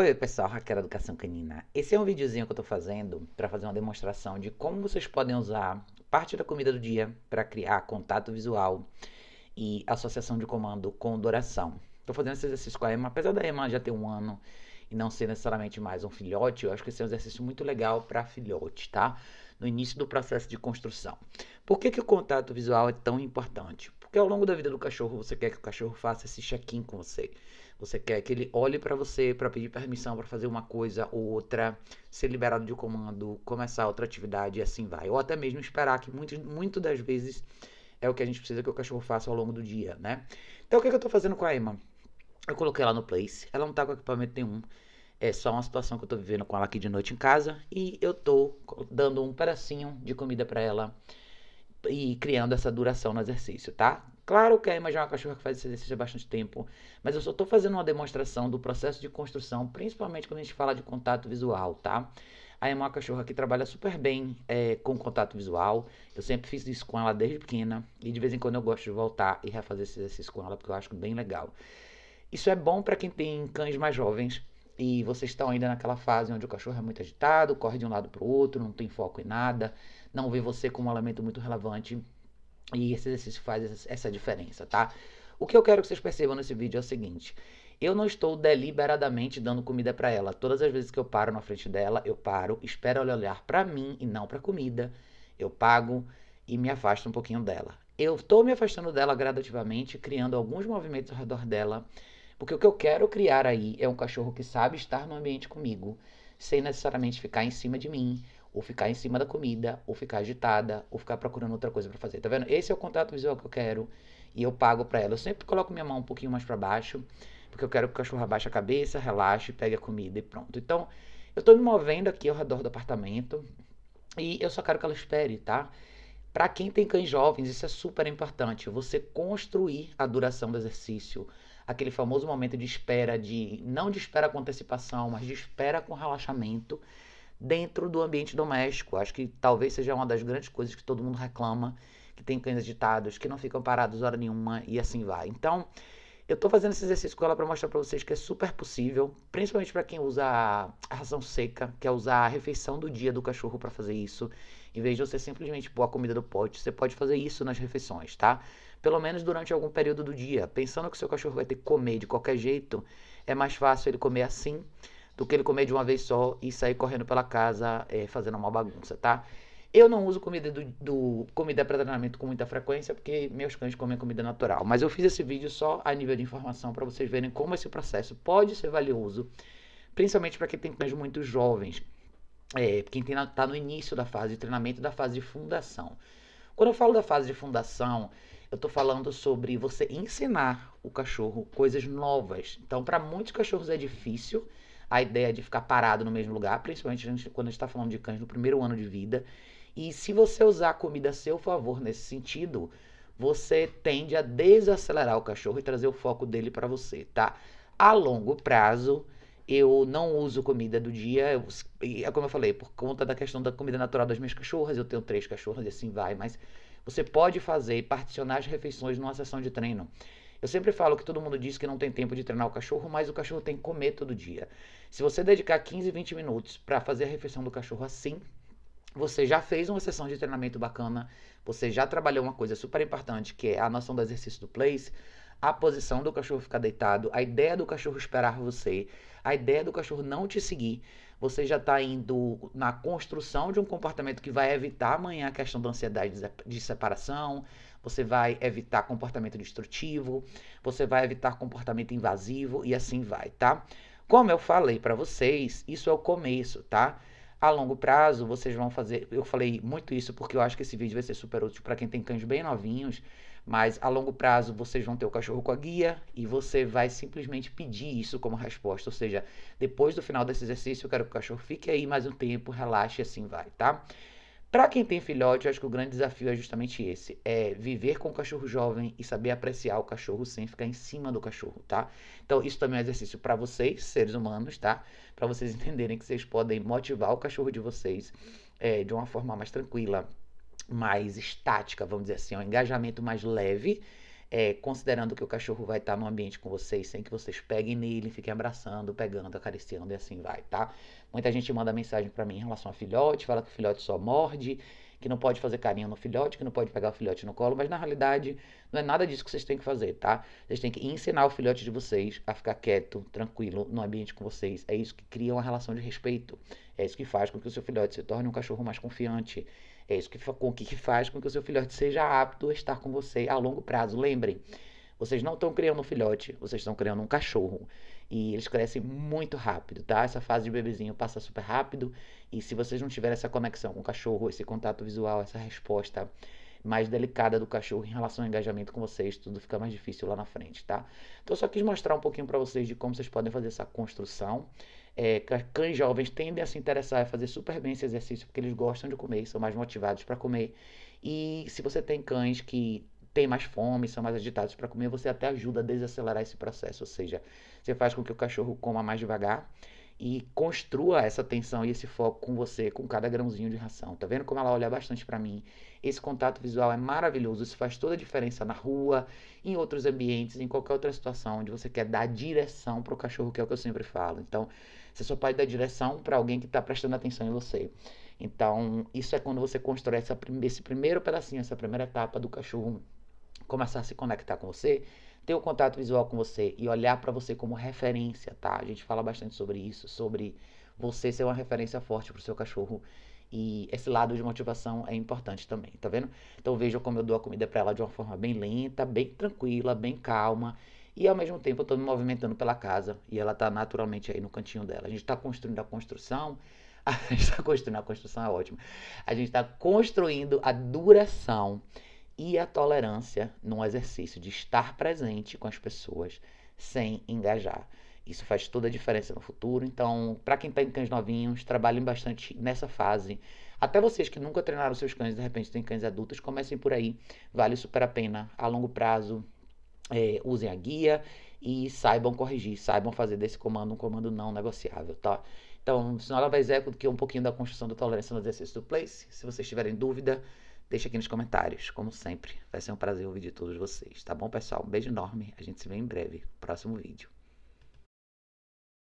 Oi pessoal, Raquel Educação Canina. Esse é um videozinho que eu estou fazendo para fazer uma demonstração de como vocês podem usar parte da comida do dia para criar contato visual e associação de comando com doração. Estou fazendo esse exercício com a Emma, apesar da Emma já ter um ano e não ser necessariamente mais um filhote, eu acho que esse é um exercício muito legal para filhote, tá? No início do processo de construção. Por que, que o contato visual é tão importante? Porque ao longo da vida do cachorro, você quer que o cachorro faça esse check-in com você. Você quer que ele olhe para você para pedir permissão para fazer uma coisa ou outra, ser liberado de comando, começar outra atividade e assim vai. Ou até mesmo esperar que muitas muito das vezes é o que a gente precisa que o cachorro faça ao longo do dia, né? Então o que, é que eu tô fazendo com a Emma? Eu coloquei ela no place, ela não tá com equipamento nenhum. É só uma situação que eu tô vivendo com ela aqui de noite em casa e eu tô dando um pedacinho de comida para ela e criando essa duração no exercício, tá? Claro que a imagem é uma cachorra que faz esse exercício há bastante tempo, mas eu só estou fazendo uma demonstração do processo de construção, principalmente quando a gente fala de contato visual, tá? A Emma é uma cachorra que trabalha super bem é, com contato visual. Eu sempre fiz isso com ela desde pequena e de vez em quando eu gosto de voltar e refazer esse exercício com ela porque eu acho bem legal. Isso é bom para quem tem cães mais jovens, e vocês estão ainda naquela fase onde o cachorro é muito agitado, corre de um lado para o outro, não tem foco em nada, não vê você como um elemento muito relevante. E esse exercício faz essa diferença, tá? O que eu quero que vocês percebam nesse vídeo é o seguinte: eu não estou deliberadamente dando comida para ela. Todas as vezes que eu paro na frente dela, eu paro, espero ela olhar para mim e não para comida. Eu pago e me afasto um pouquinho dela. Eu estou me afastando dela gradativamente, criando alguns movimentos ao redor dela porque o que eu quero criar aí é um cachorro que sabe estar no ambiente comigo, sem necessariamente ficar em cima de mim, ou ficar em cima da comida, ou ficar agitada, ou ficar procurando outra coisa para fazer. Tá vendo? Esse é o contato visual que eu quero e eu pago para ela. Eu sempre coloco minha mão um pouquinho mais para baixo, porque eu quero que o cachorro abaixe a cabeça, relaxe, pegue a comida e pronto. Então, eu tô me movendo aqui ao redor do apartamento e eu só quero que ela espere, tá? Para quem tem cães jovens, isso é super importante. Você construir a duração do exercício aquele famoso momento de espera, de não de espera com antecipação, mas de espera com relaxamento dentro do ambiente doméstico. Acho que talvez seja uma das grandes coisas que todo mundo reclama, que tem cães agitados, que não ficam parados hora nenhuma e assim vai. Então, eu estou fazendo esse exercício com ela para mostrar para vocês que é super possível, principalmente para quem usa a ração seca, quer é usar a refeição do dia do cachorro para fazer isso. Em vez de você simplesmente pôr a comida do pote, você pode fazer isso nas refeições, tá? Pelo menos durante algum período do dia. Pensando que o seu cachorro vai ter que comer de qualquer jeito, é mais fácil ele comer assim do que ele comer de uma vez só e sair correndo pela casa é, fazendo uma bagunça, tá? Eu não uso comida do, do comida para treinamento com muita frequência, porque meus cães comem comida natural. Mas eu fiz esse vídeo só a nível de informação para vocês verem como esse processo pode ser valioso, principalmente para quem tem cães muito jovens, é, quem está no início da fase de treinamento, da fase de fundação. Quando eu falo da fase de fundação, eu estou falando sobre você ensinar o cachorro coisas novas. Então, para muitos cachorros é difícil a ideia de ficar parado no mesmo lugar, principalmente quando a gente está falando de cães no primeiro ano de vida. E se você usar a comida a seu favor nesse sentido, você tende a desacelerar o cachorro e trazer o foco dele para você, tá? A longo prazo, eu não uso comida do dia, eu, é como eu falei, por conta da questão da comida natural das minhas cachorras, eu tenho três cachorras e assim vai, mas você pode fazer, particionar as refeições numa sessão de treino. Eu sempre falo que todo mundo diz que não tem tempo de treinar o cachorro, mas o cachorro tem que comer todo dia. Se você dedicar 15, 20 minutos para fazer a refeição do cachorro assim, você já fez uma sessão de treinamento bacana, você já trabalhou uma coisa super importante, que é a noção do exercício do place, a posição do cachorro ficar deitado, a ideia do cachorro esperar você, a ideia do cachorro não te seguir. Você já está indo na construção de um comportamento que vai evitar amanhã a questão da ansiedade de separação, você vai evitar comportamento destrutivo, você vai evitar comportamento invasivo e assim vai, tá? Como eu falei para vocês, isso é o começo, tá? A longo prazo, vocês vão fazer. Eu falei muito isso porque eu acho que esse vídeo vai ser super útil para quem tem cães bem novinhos. Mas a longo prazo, vocês vão ter o cachorro com a guia e você vai simplesmente pedir isso como resposta. Ou seja, depois do final desse exercício, eu quero que o cachorro fique aí mais um tempo, relaxe e assim vai, tá? Para quem tem filhote, eu acho que o grande desafio é justamente esse: é viver com o cachorro jovem e saber apreciar o cachorro sem ficar em cima do cachorro, tá? Então, isso também é um exercício para vocês, seres humanos, tá? Para vocês entenderem que vocês podem motivar o cachorro de vocês é, de uma forma mais tranquila, mais estática, vamos dizer assim, um engajamento mais leve é, considerando que o cachorro vai estar tá no ambiente com vocês sem que vocês peguem nele, fiquem abraçando, pegando, acariciando e assim vai, tá? Muita gente manda mensagem para mim em relação a filhote, fala que o filhote só morde, que não pode fazer carinho no filhote, que não pode pegar o filhote no colo, mas na realidade não é nada disso que vocês têm que fazer, tá? Vocês têm que ensinar o filhote de vocês a ficar quieto, tranquilo no ambiente com vocês. É isso que cria uma relação de respeito. É isso que faz com que o seu filhote se torne um cachorro mais confiante. É isso que, com, que faz com que o seu filhote seja apto a estar com você a longo prazo. Lembrem, vocês não estão criando um filhote, vocês estão criando um cachorro. E eles crescem muito rápido, tá? Essa fase de bebezinho passa super rápido. E se vocês não tiverem essa conexão com o cachorro, esse contato visual, essa resposta mais delicada do cachorro em relação ao engajamento com vocês, tudo fica mais difícil lá na frente, tá? Então eu só quis mostrar um pouquinho para vocês de como vocês podem fazer essa construção é, cães jovens tendem a se interessar e fazer super bem esse exercício porque eles gostam de comer, são mais motivados para comer. E se você tem cães que têm mais fome, são mais agitados para comer, você até ajuda a desacelerar esse processo, ou seja, você faz com que o cachorro coma mais devagar e construa essa atenção e esse foco com você, com cada grãozinho de ração. Tá vendo como ela olha bastante para mim? Esse contato visual é maravilhoso, isso faz toda a diferença na rua, em outros ambientes, em qualquer outra situação onde você quer dar direção pro cachorro, que é o que eu sempre falo. Então, você só pode dar direção para alguém que está prestando atenção em você. Então, isso é quando você constrói essa, esse primeiro pedacinho, essa primeira etapa do cachorro começar a se conectar com você ter o um contato visual com você e olhar para você como referência, tá? A gente fala bastante sobre isso, sobre você ser uma referência forte pro seu cachorro. E esse lado de motivação é importante também, tá vendo? Então vejam como eu dou a comida para ela de uma forma bem lenta, bem tranquila, bem calma. E ao mesmo tempo eu tô me movimentando pela casa e ela tá naturalmente aí no cantinho dela. A gente tá construindo a construção. A gente tá construindo a construção, é ótimo. A gente tá construindo a duração e a tolerância num exercício de estar presente com as pessoas sem engajar. Isso faz toda a diferença no futuro. Então, para quem está em cães novinhos, trabalhem bastante nessa fase. Até vocês que nunca treinaram seus cães, de repente têm cães adultos, comecem por aí. Vale super a pena a longo prazo. É, usem a guia e saibam corrigir, saibam fazer desse comando um comando não negociável, tá? Então, senão ela vai executar é um pouquinho da construção da tolerância no exercício do place. Se vocês tiverem dúvida, Deixa aqui nos comentários, como sempre. Vai ser um prazer ouvir de todos vocês, tá bom, pessoal? Um beijo enorme. A gente se vê em breve. Próximo vídeo.